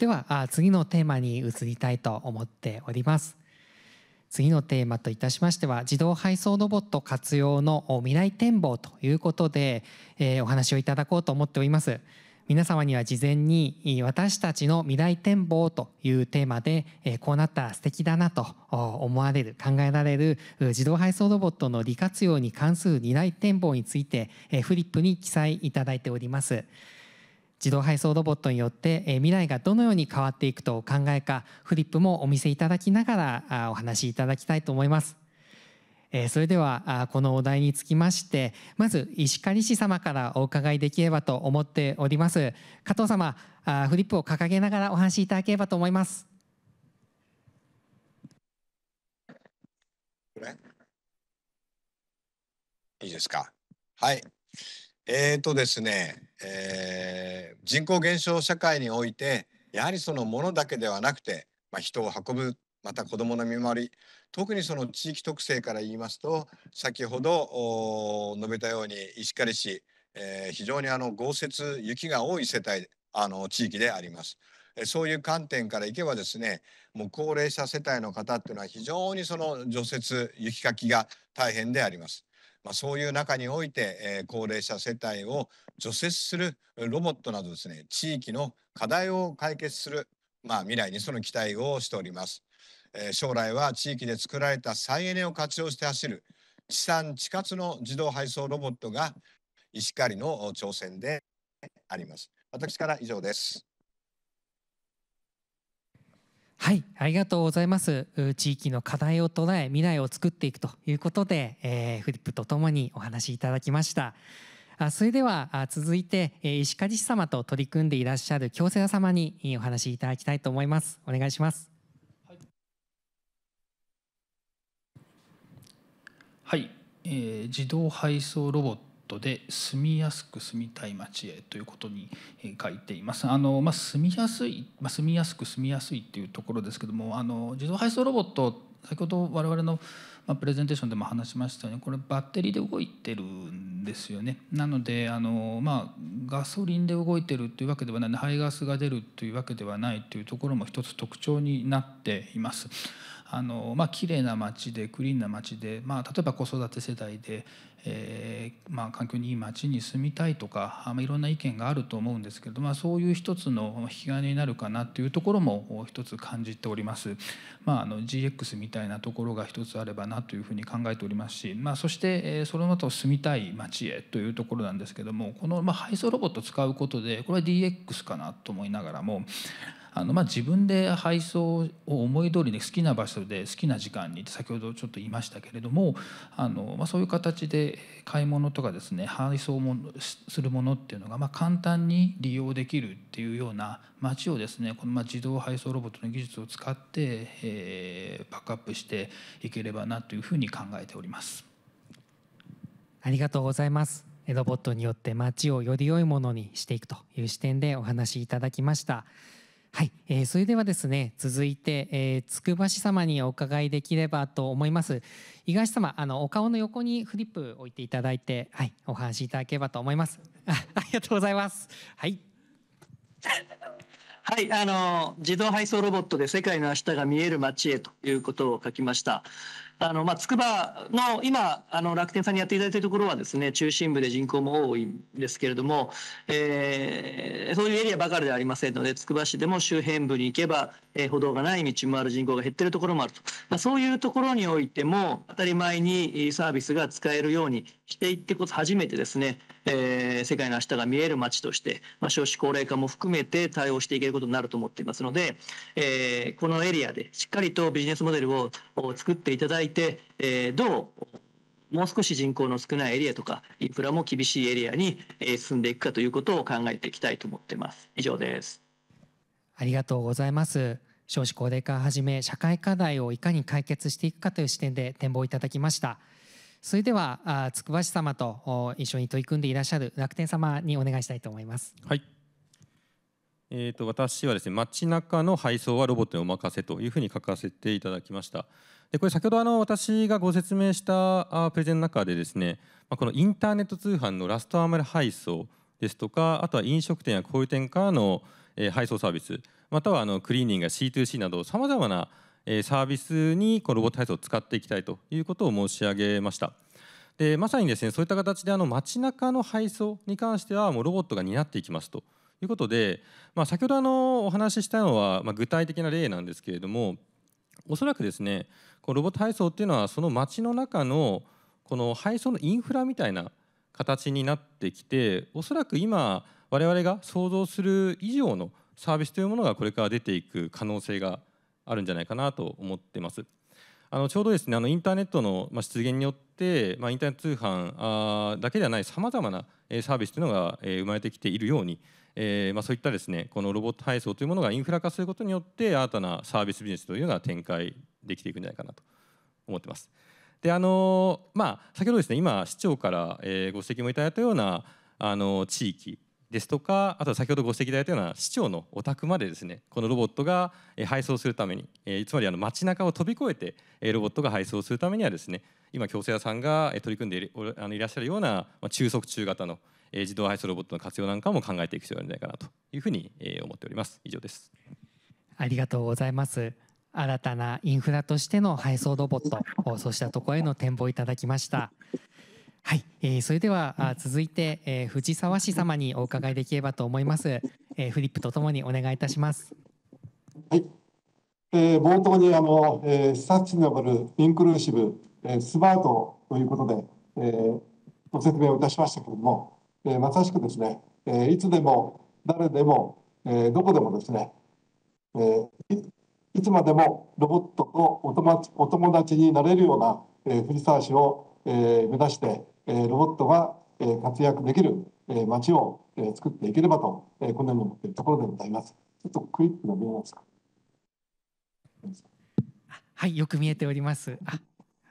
では次のテーマに移りたいと思っております次のテーマといたしましては自動配送ロボット活用の未来展望ということで、お話をいただこうと思っております皆様には事前に私たちの未来展望というテーマでこうなったら素敵だなと思われる考えられる自動配送ロボットの利活用に関する未来展望についてフリップに記載いただいております。自動配送ロボットによって、え未来がどのように変わっていくとお考えかフリップもお見せいただきながらお話しいただきたいと思います。えそれではこのお題につきましてまず石狩市様からお伺いできればと思っております加藤様フリップを掲げながらお話しいただければと思いますいいですかはいえーとですね、えー、人口減少社会においてやはりそのものだけではなくて、まあ、人を運ぶまた子どもの見回り特にその地域特性から言いますと先ほど述べたように石狩市、えー、非常にあの豪雪雪が多い世帯あの地域であります。そういう観点からいけばですねもう高齢者世帯の方っていうのは非常にその除雪雪かきが大変であります。まあ、そういう中において、えー、高齢者世帯を除雪するロボットなどですね地域の課題を解決する、まあ、未来にその期待をしております、えー、将来は地域で作られた再エネを活用して走る地産地活の自動配送ロボットが石狩の挑戦であります私から以上ですはい、ありがとうございます。地域の課題を捉え、未来を作っていくということで、えー、フリップとともにお話しいただきました。あそれでは続いて、え石狩市様と取り組んでいらっしゃる京セラ様にお話しいただきたいと思います。お願いします。はい、はい、えー、自動配送ロボットで住みやすく住みたい街へということに書いています。あのまあ、住みやすい、まあ、住みやすく住みやすいっていうところですけども、あの自動配送ロボット先ほど我々のまあ、プレゼンテーションでも話しましたようにこれバッテリーで動いてるんですよね。なのであの、まあ、ガソリンで動いてるというわけではない排ガスが出るというわけではないというところも一つ特徴になっています。あのまあ綺麗な街でクリーンな街で、まあ、例えば子育て世代で、えーまあ、環境にいい街に住みたいとか、まあ、いろんな意見があると思うんですけど、まあ、そういう一つの引き金になるかなというところも一つ感じております。まあ、あの GX みたいなところが一つあればなというふうに考えておりますし、まあ、そしてその後住みたい街へというところなんですけどもこの配送ロボットを使うことでこれは DX かなと思いながらもあのまあ自分で配送を思い通りで好きな場所で好きな時間に先ほどちょっと言いましたけれどもあのまあそういう形で買い物とかですね配送もするものっていうのがまあ簡単に利用できるっていうような街をですねこのまあ自動配送ロボットの技術を使って、えバックアップしていければなというふうに考えております。ありがとうございます。ロボットによって街をより良いものにしていくという視点でお話しいただきました。はい、えー、それではですね続いて、えー、つくば市様にお伺いできればと思います伊賀市様あのお顔の横にフリップ置いていただいてはいお話しいただければと思いますあありがとうございますはいはい、あの自動配送ロボットで世界の明日が見える街へということを書きました。あのまあ、筑波の今あの楽天さんにやっていただいているところはですね中心部で人口も多いんですけれども、えー、そういうエリアばかりではありませんのでつくば市でも周辺部に行けばえ歩道がない道もある人口が減ってるところもあると、まあ、そういうところにおいても当たり前にサービスが使えるようにしていってこそ初めてですね、えー、世界の明日が見える街として、まあ、少子高齢化も含めて対応していけることになると思っていますので、えー、このエリアでしっかりとビジネスモデルを作っていただいて、えー、どうもう少し人口の少ないエリアとかインフラも厳しいエリアに進んでいくかということを考えていきたいと思ってます。以上です。ありがとうございます。少子高齢化をはじめ社会課題をいかに解決していくかという視点で展望いただきました。それではつくば市様と一緒に取り組んでいらっしゃる楽天様にお願いしたいと思います。はい。えーと、私はですね街中の配送はロボットにお任せというふうに書かせていただきましたでこれ先ほどあの私がご説明したあプレゼンの中でですね、まこのインターネット通販のラストアーマル配送ですとかあとは飲食店や小売店からのえー、配送サービスまたはあのクリーニングや C2C などさまざまな、えサービスにこのロボット配送を使っていきたいということを申し上げました。でまさにですねそういった形であの街中の配送に関してはもうロボットが担っていきますということで、まあ、先ほどあのお話ししたのは、まあ、具体的な例なんですけれどもおそらくですねこのロボット配送っていうのはその街の中のこの配送のインフラみたいな形になってきておそらく今我々が想像する以上のサービスというものがこれから出ていく可能性があるんじゃないかなと思ってます。あのちょうどですねあのインターネットの出現によって、まあ、インターネット通販だけではないさまざまなサービスというのが生まれてきているように、えー、まあ、そういったですねこのロボット配送というものがインフラ化することによって新たなサービスビジネスというのが展開できていくんじゃないかなと思ってます。であのまあ、先ほどですね今市長から、えご指摘もいただいたようなあの地域ですとかあとは先ほどご指摘いただいたような市長のお宅までですねこのロボットが配送するために、つまりあの街中を飛び越えて、ロボットが配送するためにはですね今京セラさんが取り組んでいるいらっしゃるような、中速中型の、自動配送ロボットの活用なんかも考えていく必要があるんじゃないかなというふうに、思っております以上ですありがとうございます新たなインフラとしての配送ロボットそしたところへの展望いただきましたはい、えー、それでは、うん、続いて、えー、藤沢市様にお伺いできればと思います、えー、フリップとともにお願いいたしますはい、えー、冒頭にあの、えー、サスティナブルインクルーシブ、えー、スマートということで、えー、ご説明をいたしましたけれども、えー、まさしくですね、えー、いつでも誰でも、えー、どこでもですね、えー、いつまでもロボットとお友達お友達になれるような、えー、藤沢市を、えー、目指してロボットが活躍できる街を作っていければと、このように思っているところでございます。ちょっとクイックが見えますか。はい、よく見えております。あ、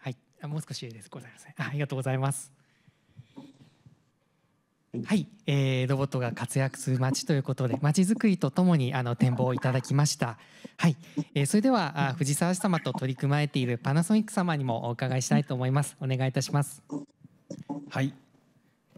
はい、もう少しです。ございません。ありがとうございます。はい、えー、ロボットが活躍する街ということで街づくりとともにあの展望をいただきましたはい、えー、それではあ藤沢様と取り組まれているパナソニック様にもお伺いしたいと思いますお願いいたしますはい、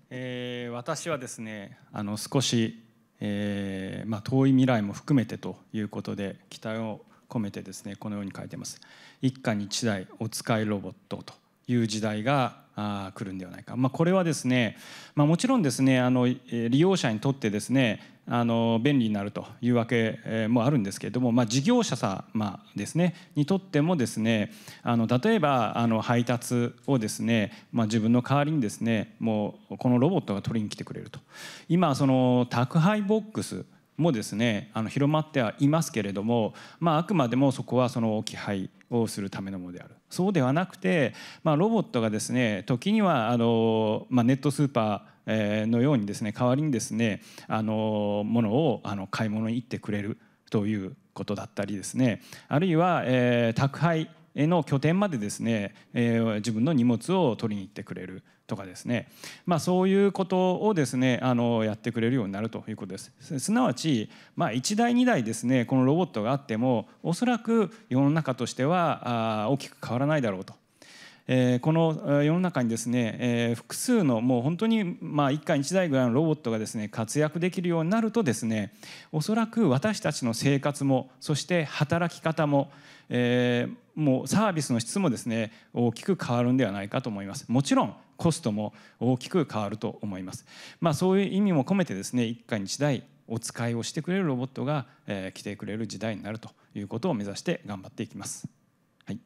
えー、私はですねあの少し、えーまあ、遠い未来も含めてということで期待を込めてですねこのように書いてます。一家に一台お使いロボットという時代があ来るんではないか、まあ、これはですね、まあ、もちろんですねあの利用者にとってですねあの便利になるというわけもあるんですけれども、まあ、事業者様ですねにとってもですねあの例えばあの配達をですね、まあ、自分の代わりにですねもうこのロボットが取りに来てくれると今その宅配ボックスもですねあの広まってはいますけれども、まあ、あくまでもそこはその置き配をするためのものであるそうではなくて、まあ、ロボットがですね時にはあの、まあ、ネットスーパーのようにですね代わりにですねあのものをあの買い物に行ってくれるということだったりですねあるいは、えー、宅配の拠点までですね、えー、自分の荷物を取りに行ってくれるとかですね、まあ、そういうことをですねあのやってくれるようになるということですすなわち、まあ、1台2台ですねこのロボットがあってもおそらく世の中としてはあ大きく変わらないだろうとえー、この世の中にですね、えー、複数のもう本当にまあ1回1台ぐらいのロボットがですね活躍できるようになるとですねおそらく私たちの生活もそして働き方も、えー、もうサービスの質もですね大きく変わるんではないかと思います。もちろんコストも大きく変わると思います。まあ、そういう意味も込めてですね一家に1台お使いをしてくれるロボットが、えー、来てくれる時代になるということを目指して頑張っていきます。はい、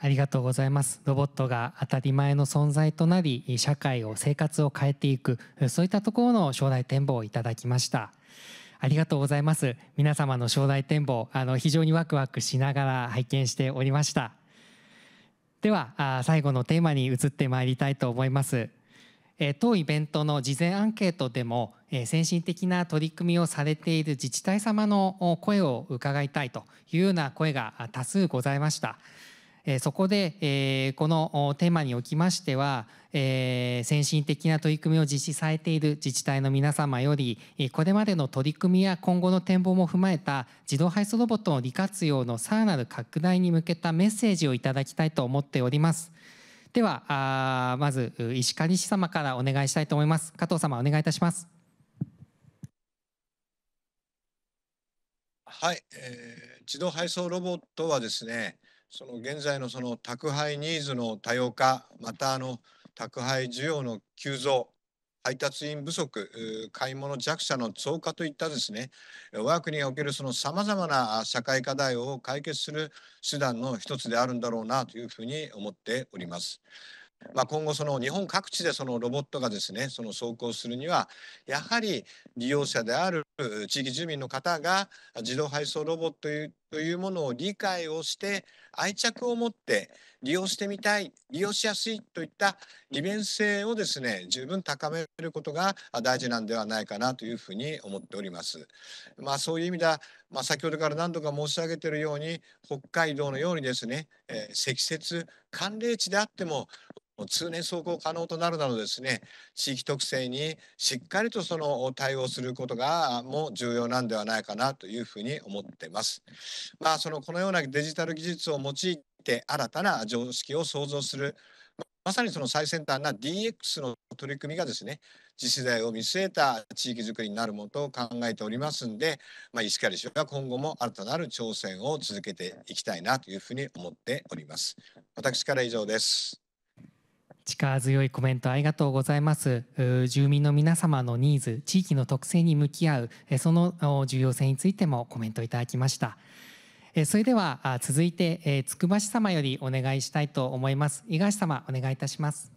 ありがとうございますロボットが当たり前の存在となり社会を生活を変えていくそういったところの将来展望をいただきましたありがとうございます皆様の将来展望あの非常にワクワクしながら拝見しておりましたでは最後のテーマに移ってまいりたいと思います。当イベントの事前アンケートでも先進的な取り組みをされている自治体様の声を伺いたいというような声が多数ございました。えそこで、えこのテーマにおきましては、え先進的な取り組みを実施されている自治体の皆様より、えこれまでの取り組みや今後の展望も踏まえた自動配送ロボットの利活用のさらなる拡大に向けたメッセージをいただきたいと思っております。ではあまず石狩市様からお願いしたいと思います加藤様お願いいたしますはい、えー、自動配送ロボットはですね、その現在のその宅配ニーズの多様化またあの宅配需要の急増配達員不足買い物弱者の増加といったですね我が国におけるそのさまざまな社会課題を解決する手段の一つであるんだろうなというふうに思っております。まあ、今後その日本各地でそのロボットがですねその走行するにはやはり利用者である地域住民の方が自動配送ロボットというものを理解をして愛着を持って利用してみたい利用しやすいといった利便性をですね十分高めることが大事なんではないかなというふうに思っております。まあ、そういう意味では、まあ、先ほどから何度か申し上げているように北海道のようにですね、えー、積雪寒冷地であっても通年走行可能となるなどですね地域特性にしっかりとその対応することがもう重要なんではないかなというふうに思ってます。まあ、そのこのようなデジタル技術を用いて新たな常識を創造するまさにその最先端な DX の取り組みがですね次世代を見据えた地域づくりになるものと考えておりますんで、まあ、石狩市は今後も新たなる挑戦を続けていきたいなというふうに思っております。私から以上です。力強いコメントありがとうございます住民の皆様のニーズ地域の特性に向き合うその重要性についてもコメントいただきましたそれでは続いてつくば市様よりお願いしたいと思います井川様お願いいたします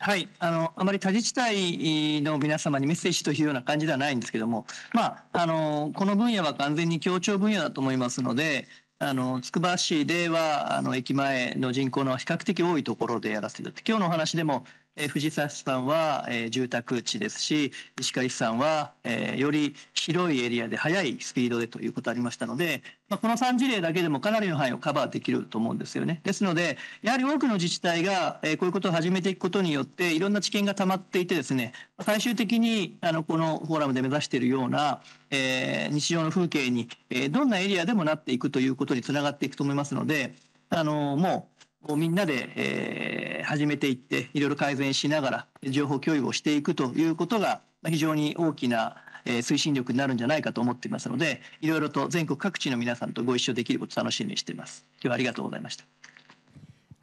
はい、あの、あまり他自治体の皆様にメッセージというような感じではないんですけども、まあ、あの、この分野は完全に協調分野だと思いますので、あのつくば市ではあの駅前の人口の比較的多いところでやらせていただいて今日のお話でもえー、藤沢さんは、えー、住宅地ですし石狩さんは、えー、より広いエリアで速いスピードでということありましたので、まあ、この3事例だけでもかなりの範囲をカバーできると思うんですよね。ですのでやはり多くの自治体が、えー、こういうことを始めていくことによっていろんな知見がたまっていてですね最終的にあのこのフォーラムで目指しているような、えー、日常の風景に、えー、どんなエリアでもなっていくということにつながっていくと思いますのであのもうをみんなで、えー、始めていっていろいろ改善しながら情報共有をしていくということが非常に大きな推進力になるんじゃないかと思っていますのでいろいろと全国各地の皆さんとご一緒できること楽しみにしています今日はありがとうございました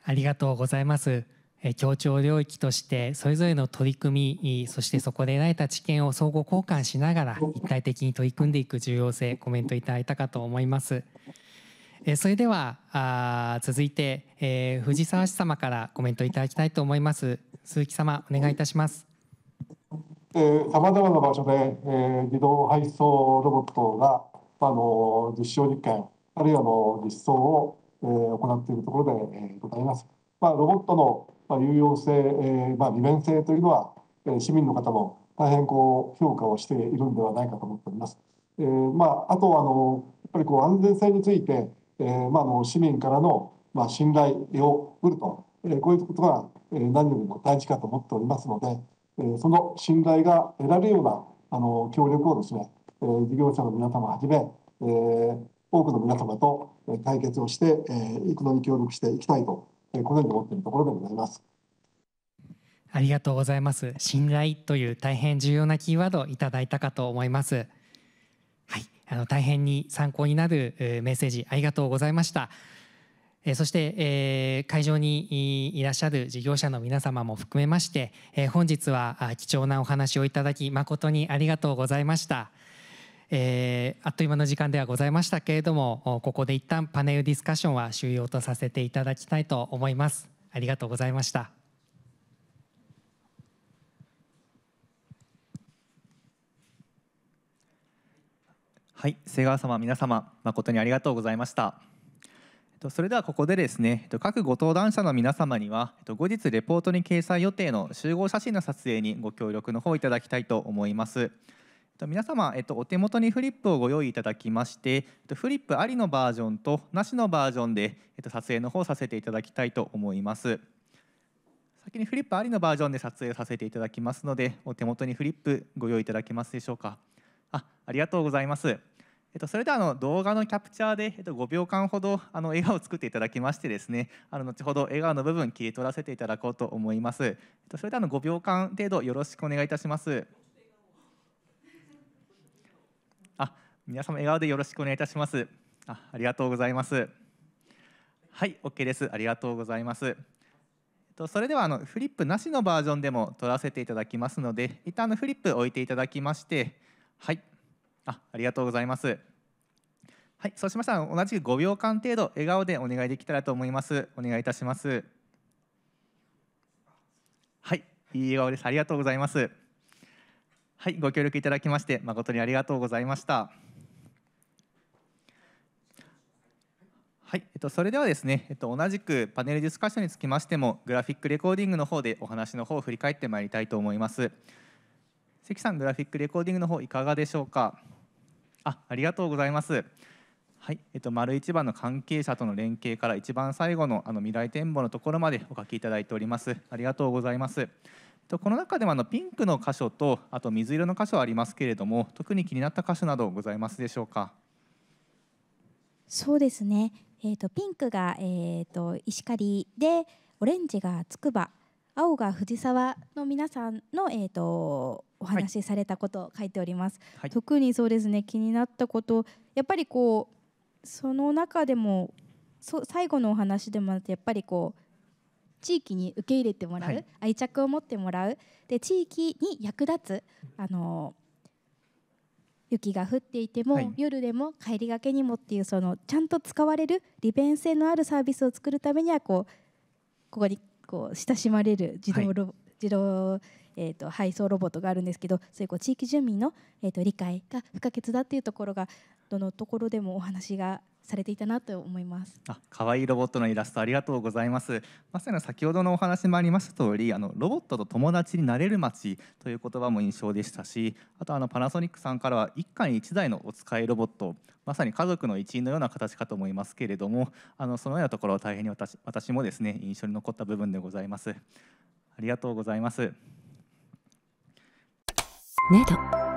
ありがとうございます協調領域としてそれぞれの取り組みそしてそこで得られた知見を相互交換しながら一体的に取り組んでいく重要性コメントいただいたかと思いますえそれではあ続いて、えー、藤沢市様からコメントいただきたいと思います鈴木様お願いいたしますさまざまな場所で、えー、自動配送ロボットがあの実証実験あるいはの実装を、えー、行っているところで、えー、ございます、まあ、ロボットの、まあ、有用性、えー、まあ、利便性というのは、え市民の方も大変こう評価をしているんではないかと思っております、えまあ、あとあのやっぱりこう安全性についてえまあ、の市民からの、まあ、信頼を得ると、えこういうことがえ何よりも大事かと思っておりますので、えその信頼が得られるようなあの協力をですね、え事業者の皆様はじめ、え多くの皆様と解決をして、えいくのに協力していきたいと、えこのように思っているところでございます。ありがとうございます。信頼という大変重要なキーワードをいただいたかと思います。あの大変に参考になるメッセージありがとうございました。えそして、え会場にいらっしゃる事業者の皆様も含めまして、え本日は貴重なお話をいただき誠にありがとうございました、えあっという間の時間ではございましたけれどもここで一旦パネルディスカッションは終了とさせていただきたいと思いますありがとうございましたはい瀬川様皆様誠にありがとうございましたそれではここでですね各ご登壇者の皆様には後日レポートに掲載予定の集合写真の撮影にご協力の方いただきたいと思います皆様、えっと、お手元にフリップをご用意いただきまして、えっと、フリップありのバージョンとなしのバージョンで、えっと、撮影の方させていただきたいと思います先にフリップありのバージョンで撮影させていただきますのでお手元にフリップご用意いただけますでしょうかあありがとうございますえっと、それではあの動画のキャプチャーで、えっと、5秒間ほどあの笑顔を作っていただきましてですねあの後ほど笑顔の部分切り取らせていただこうと思います、えっと、それではあの5秒間程度よろしくお願いいたしますあ皆様笑顔でよろしくお願いいたしますあありがとうございますはい OK ですありがとうございますとそれではあのフリップなしのバージョンでも撮らせていただきますので一旦のフリップ置いていただきましてはいあありがとうございます。はい、そうしましたら同じく5秒間程度笑顔でお願いできたらと思います。お願いいたします。はい、いい笑顔です。ありがとうございます。はい、ご協力いただきまして誠にありがとうございました。はい、えっと、それではですね、えっと、同じくパネルディスカッションにつきましても、グラフィックレコーディングの方でお話の方を振り返ってまいりたいと思います。関さん、グラフィックレコーディングの方いかがでしょうか。あありがとうございます。はいえっと、丸一番の関係者との連携から一番最後のあの未来展望のところまでお書きいただいております。ありがとうございます。とこの中でもあのピンクの箇所とあと水色の箇所ありますけれども特に気になった箇所などございますでしょうかそうですね、えーと、ピンクが、えーと、と石狩でオレンジがつくば青が藤沢の皆さんの、えーと、お話しされたことを書いております、はい、特にそうですね気になったことやっぱりこうその中でもそ最後のお話でもあってやっぱりこう地域に受け入れてもらう、はい、愛着を持ってもらうで地域に役立つあの雪が降っていても、はい、夜でも帰りがけにもっていうそのちゃんと使われる利便性のあるサービスを作るためにはこうここにこう親しまれる自動ロボ、はい、自動えーと、配送ロボットがあるんですけどそういうこう地域住民の、えーと、と理解が不可欠だっていうところがどのところでもお話がされていたなと思います。あ、可愛いロボットのイラストありがとうございます。まさに先ほどのお話もありました通り、あのロボットと友達になれる街という言葉も印象でしたし、あとあのパナソニックさんからは一家に一台のお使いロボット、まさに家族の一員のような形かと思いますけれども、あのそのようなところは大変に私私もですね印象に残った部分でございます。ありがとうございます。ネド